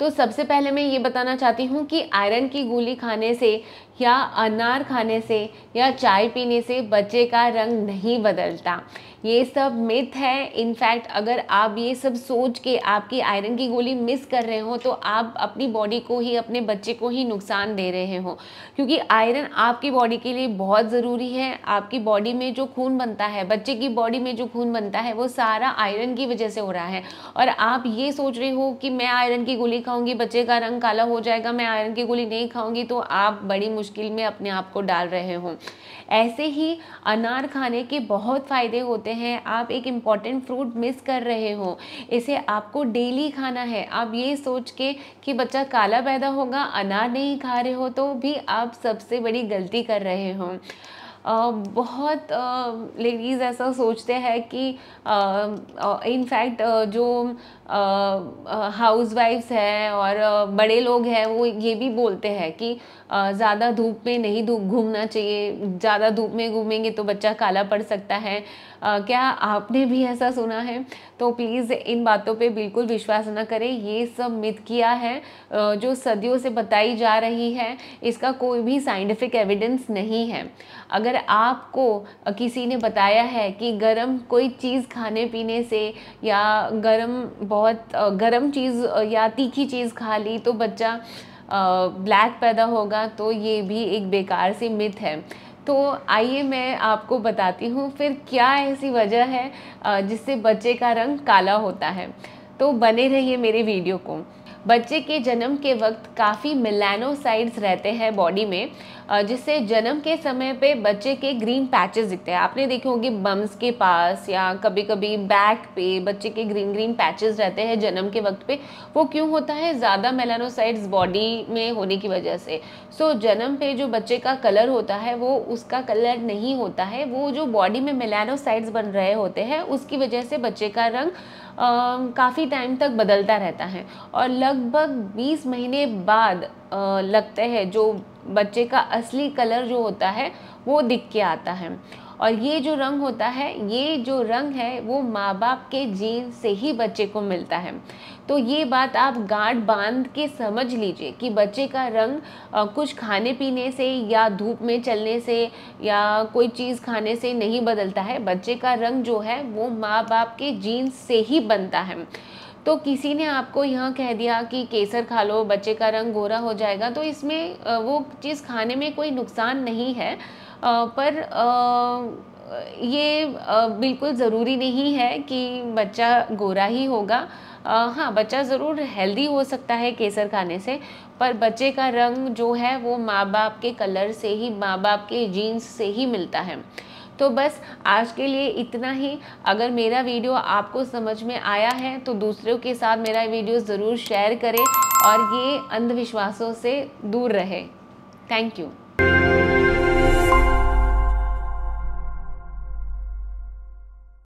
तो सबसे पहले मैं ये बताना चाहती हूँ कि आयरन की गोली खाने से या अनार खाने से या चाय पीने से बच्चे का रंग नहीं बदलता ये सब मिथ है इनफैक्ट अगर आप ये सब सोच के आपकी आयरन की गोली मिस कर रहे हो तो आप अपनी बॉडी को ही अपने बच्चे को ही नुकसान दे रहे हो क्योंकि आयरन आपकी बॉडी के लिए बहुत ज़रूरी है आपकी बॉडी में जो खून बनता है बच्चे की बॉडी में जो खून बनता है वो सारा आयरन की वजह से हो रहा है और आप ये सोच रहे हो कि मैं आयरन की गोली खाऊंगी बच्चे का रंग काला हो जाएगा मैं आयरन की गोली नहीं खाऊंगी तो आप बड़ी मुश्किल में अपने आप को डाल रहे हो ऐसे ही अनार खाने के बहुत फ़ायदे होते होते हैं आप एक इम्पॉर्टेंट फ्रूट मिस कर रहे हो इसे आपको डेली खाना है आप ये सोच के कि बच्चा काला पैदा होगा अनार नहीं खा रहे हो तो भी आप सबसे बड़ी गलती कर रहे हो बहुत लेडीज़ ऐसा सोचते हैं कि इनफैक्ट जो हाउस वाइफ्स हैं और बड़े लोग हैं वो ये भी बोलते हैं कि ज़्यादा धूप में नहीं धूप घूमना चाहिए ज़्यादा धूप में घूमेंगे तो बच्चा काला पड़ सकता है क्या आपने भी ऐसा सुना है तो प्लीज़ इन बातों पे बिल्कुल विश्वास ना करें ये सब मिथ किया है जो सदियों से बताई जा रही है इसका कोई भी साइंटिफिक एविडेंस नहीं है अगर अगर आपको किसी ने बताया है कि गरम कोई चीज़ खाने पीने से या गरम बहुत गरम चीज़ या तीखी चीज़ खा ली तो बच्चा ब्लैक पैदा होगा तो ये भी एक बेकार सी मिथ है तो आइए मैं आपको बताती हूँ फिर क्या ऐसी वजह है जिससे बच्चे का रंग काला होता है तो बने रहिए मेरे वीडियो को बच्चे के जन्म के वक्त काफ़ी मिलानोसाइड्स रहते हैं बॉडी में जिससे जन्म के समय पे बच्चे के ग्रीन पैचेस दिखते हैं आपने देखे होंगे बम्स के पास या कभी कभी बैक पे बच्चे के ग्रीन ग्रीन पैचेस रहते हैं जन्म के वक्त पे वो क्यों होता है ज़्यादा मेलानोसाइड्स बॉडी में होने की वजह से सो so, जन्म पे जो बच्चे का कलर होता है वो उसका कलर नहीं होता है वो जो बॉडी में मेलानोसाइड्स बन रहे होते हैं उसकी वजह से बच्चे का रंग काफ़ी टाइम तक बदलता रहता है और लग लगभग 20 महीने बाद लगते हैं जो बच्चे का असली कलर जो होता है वो दिख के आता है और ये जो रंग होता है ये जो रंग है वो माँ बाप के जीन से ही बच्चे को मिलता है तो ये बात आप गांठ बांध के समझ लीजिए कि बच्चे का रंग कुछ खाने पीने से या धूप में चलने से या कोई चीज़ खाने से नहीं बदलता है बच्चे का रंग जो है वो माँ बाप के जीन से ही बनता है तो किसी ने आपको यहाँ कह दिया कि केसर खा लो बच्चे का रंग गोरा हो जाएगा तो इसमें वो चीज़ खाने में कोई नुकसान नहीं है पर ये बिल्कुल ज़रूरी नहीं है कि बच्चा गोरा ही होगा हाँ बच्चा ज़रूर हेल्दी हो सकता है केसर खाने से पर बच्चे का रंग जो है वो माँ बाप के कलर से ही माँ बाप के जीन्स से ही मिलता है तो बस आज के लिए इतना ही अगर मेरा वीडियो आपको समझ में आया है तो दूसरों के साथ मेरा वीडियो ज़रूर शेयर करें और ये अंधविश्वासों से दूर रहे थैंक यू